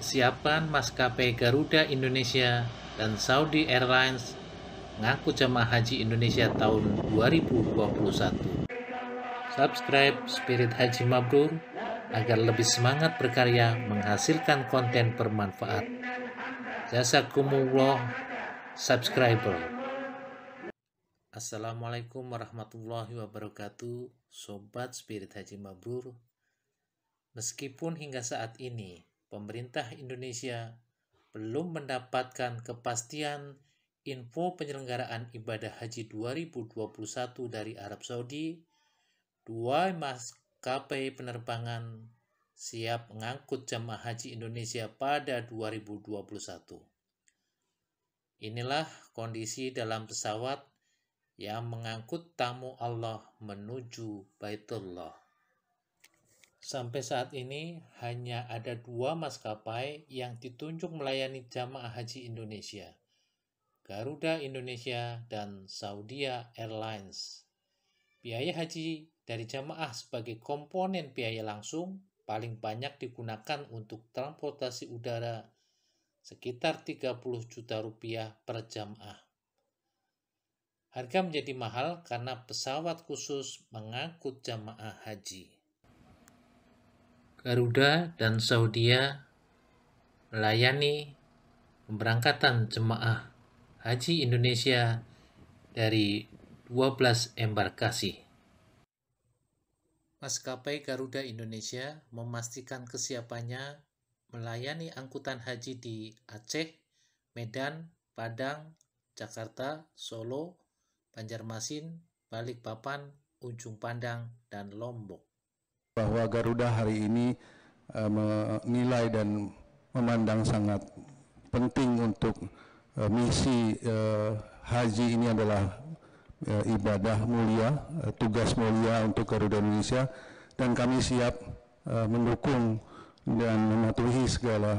kesiapan maskapai Garuda Indonesia dan Saudi Airlines ngaku jemaah haji Indonesia tahun 2021. Subscribe Spirit Haji Mabrur agar lebih semangat berkarya menghasilkan konten bermanfaat. Jazakumullah subscriber. Assalamualaikum warahmatullahi wabarakatuh, sobat Spirit Haji Mabrur. Meskipun hingga saat ini pemerintah Indonesia belum mendapatkan kepastian info penyelenggaraan ibadah haji 2021 dari Arab Saudi, dua maskapai penerbangan siap mengangkut jemaah haji Indonesia pada 2021. Inilah kondisi dalam pesawat yang mengangkut tamu Allah menuju Baitullah. Sampai saat ini hanya ada dua maskapai yang ditunjuk melayani jamaah haji Indonesia, Garuda Indonesia dan Saudi Airlines. Biaya haji dari jamaah sebagai komponen biaya langsung paling banyak digunakan untuk transportasi udara sekitar 30 juta rupiah per jamaah. Harga menjadi mahal karena pesawat khusus mengangkut jamaah haji. Garuda dan Saudi melayani pemberangkatan jemaah haji Indonesia dari 12 embarkasi. Maskapai Garuda Indonesia memastikan kesiapannya melayani angkutan haji di Aceh, Medan, Padang, Jakarta, Solo, Banjarmasin, Balikpapan, Ujung Pandang, dan Lombok bahwa Garuda hari ini e, menilai dan memandang sangat penting untuk e, misi e, haji ini adalah e, ibadah mulia, e, tugas mulia untuk Garuda Indonesia dan kami siap e, mendukung dan mematuhi segala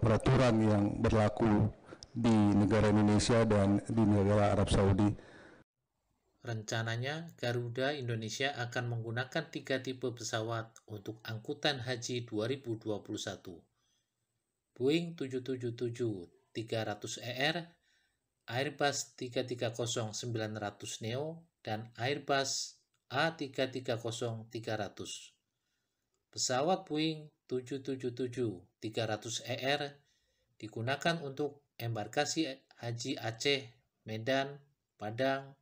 peraturan yang berlaku di negara Indonesia dan di negara Arab Saudi. Rencananya, Garuda Indonesia akan menggunakan tiga tipe pesawat untuk angkutan haji 2021. Boeing 777-300ER, Airbus 330-900 Neo, dan Airbus A330-300. Pesawat Boeing 777-300ER digunakan untuk embarkasi haji Aceh, Medan, Padang,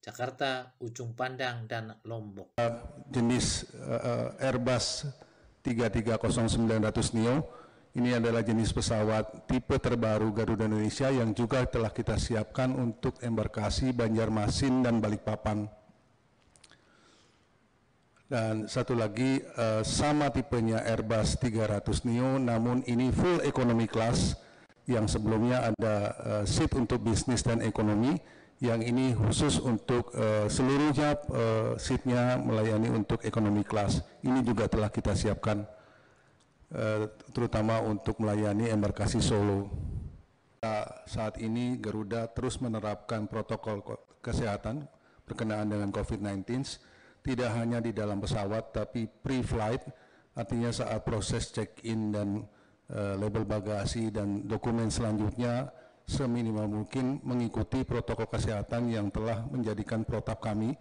Jakarta, Ujung Pandang, dan Lombok. Jenis uh, Airbus 330900 Neo ini adalah jenis pesawat tipe terbaru Garuda Indonesia yang juga telah kita siapkan untuk embarkasi Banjarmasin dan Balikpapan. Dan satu lagi uh, sama tipenya Airbus 300 Neo namun ini full economy class yang sebelumnya ada uh, seat untuk bisnis dan ekonomi yang ini khusus untuk uh, eh, seluruhnya uh, eh, seatnya melayani untuk ekonomi kelas. Ini juga telah kita siapkan uh, terutama untuk melayani embarkasi Solo. Nah, saat ini Garuda terus menerapkan protokol kesehatan berkenaan dengan COVID-19 tidak hanya di dalam pesawat tapi pre-flight artinya saat proses check-in dan uh, label bagasi dan dokumen selanjutnya seminimal mungkin mengikuti protokol kesehatan yang telah menjadikan protap kami.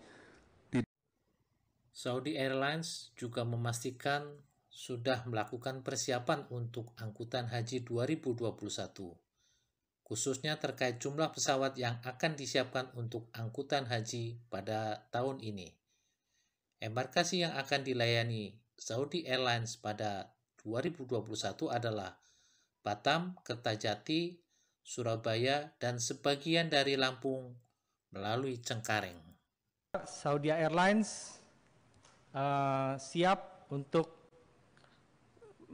Saudi Airlines juga memastikan sudah melakukan persiapan untuk angkutan haji 2021, khususnya terkait jumlah pesawat yang akan disiapkan untuk angkutan haji pada tahun ini. Embarkasi yang akan dilayani Saudi Airlines pada 2021 adalah Batam, Kertajati, Surabaya, dan sebagian dari Lampung melalui Cengkareng. Saudi Airlines uh, siap untuk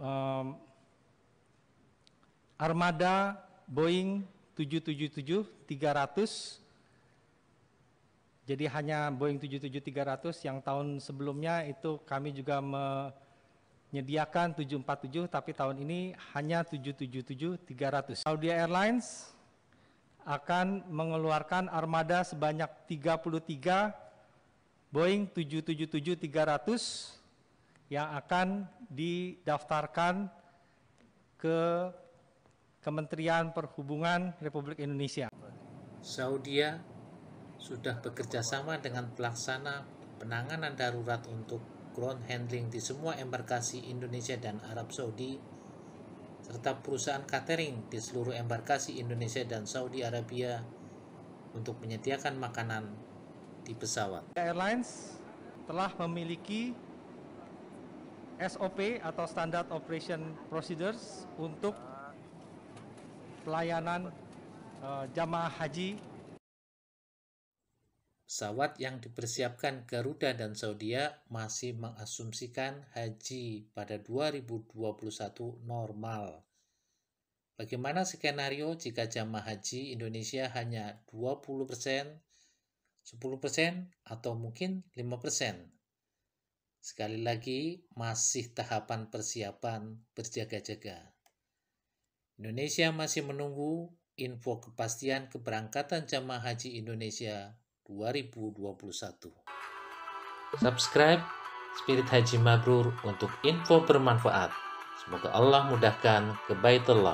uh, armada Boeing 777-300. Jadi hanya Boeing 777-300 yang tahun sebelumnya itu kami juga me menyediakan 747 tapi tahun ini hanya 777 300. Saudi Airlines akan mengeluarkan armada sebanyak 33 Boeing 777 300 yang akan didaftarkan ke Kementerian Perhubungan Republik Indonesia. Saudi sudah bekerja sama dengan pelaksana penanganan darurat untuk ground handling di semua embarkasi Indonesia dan Arab Saudi, serta perusahaan catering di seluruh embarkasi Indonesia dan Saudi Arabia untuk menyediakan makanan di pesawat. Airlines telah memiliki SOP atau Standard Operation Procedures untuk pelayanan uh, jamaah haji pesawat yang dipersiapkan Garuda dan Saudi masih mengasumsikan haji pada 2021 normal. Bagaimana skenario jika jamaah haji Indonesia hanya 20%, 10%, atau mungkin 5%? Sekali lagi, masih tahapan persiapan berjaga-jaga. Indonesia masih menunggu info kepastian keberangkatan jamaah haji Indonesia 2021. Subscribe Spirit Haji Mabrur untuk info bermanfaat. Semoga Allah mudahkan ke Baitullah.